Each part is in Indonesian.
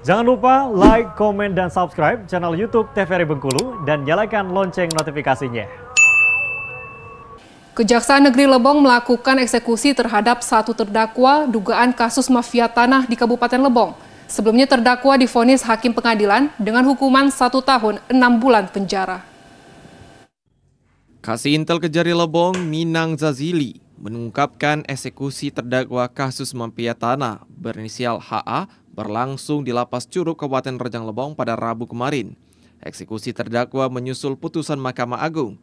Jangan lupa like, komen, dan subscribe channel YouTube TVRI Bengkulu dan nyalakan lonceng notifikasinya. Kejaksaan Negeri Lebong melakukan eksekusi terhadap satu terdakwa dugaan kasus mafia tanah di Kabupaten Lebong. Sebelumnya terdakwa difonis hakim pengadilan dengan hukuman satu tahun enam bulan penjara. Kasih Intel Kejari Lebong, Minang Zazili, mengungkapkan eksekusi terdakwa kasus mafia tanah berinisial HA berlangsung di Lapas Curug Kabupaten Rejang Lebong pada Rabu kemarin. Eksekusi terdakwa menyusul putusan Mahkamah Agung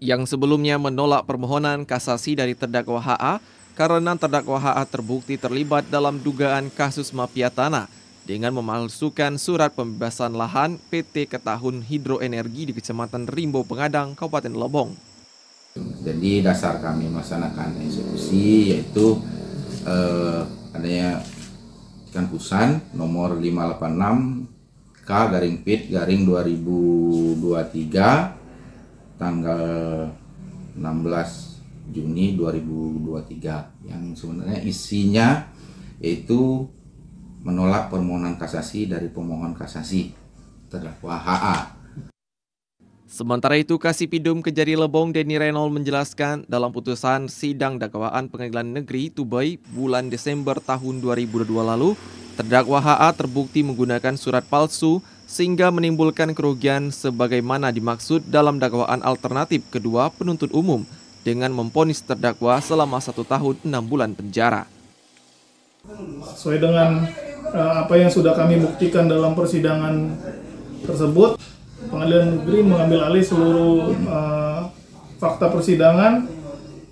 yang sebelumnya menolak permohonan kasasi dari terdakwa HA karena terdakwa HA terbukti terlibat dalam dugaan kasus mafia tanah dengan memalsukan surat pembebasan lahan PT Ketahun Hidroenergi di Kecamatan Rimbo Pengadang, Kabupaten Lebong. Jadi dasar kami melaksanakan eksekusi yaitu eh, adanya ikan pusan nomor 586 K garing pit garing 2023 tanggal 16 Juni 2023 yang sebenarnya isinya yaitu menolak permohonan kasasi dari pemohon kasasi terdakwa HA Sementara itu, Kasih Pidum Kejari Lebong Denny Renol menjelaskan dalam putusan sidang dakwaan pengadilan negeri Tubai bulan Desember tahun 2002 lalu, terdakwa HA terbukti menggunakan surat palsu sehingga menimbulkan kerugian sebagaimana dimaksud dalam dakwaan alternatif kedua penuntut umum dengan memponis terdakwa selama satu tahun enam bulan penjara. Sesuai dengan eh, apa yang sudah kami buktikan dalam persidangan tersebut, pengadilan negeri mengambil alih seluruh uh, fakta persidangan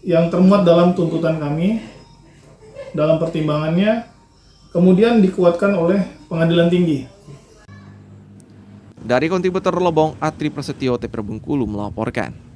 yang termuat dalam tuntutan kami dalam pertimbangannya kemudian dikuatkan oleh pengadilan tinggi. Dari kontributor Lebong, Atri Prasetyo, Teper Bengkulu melaporkan.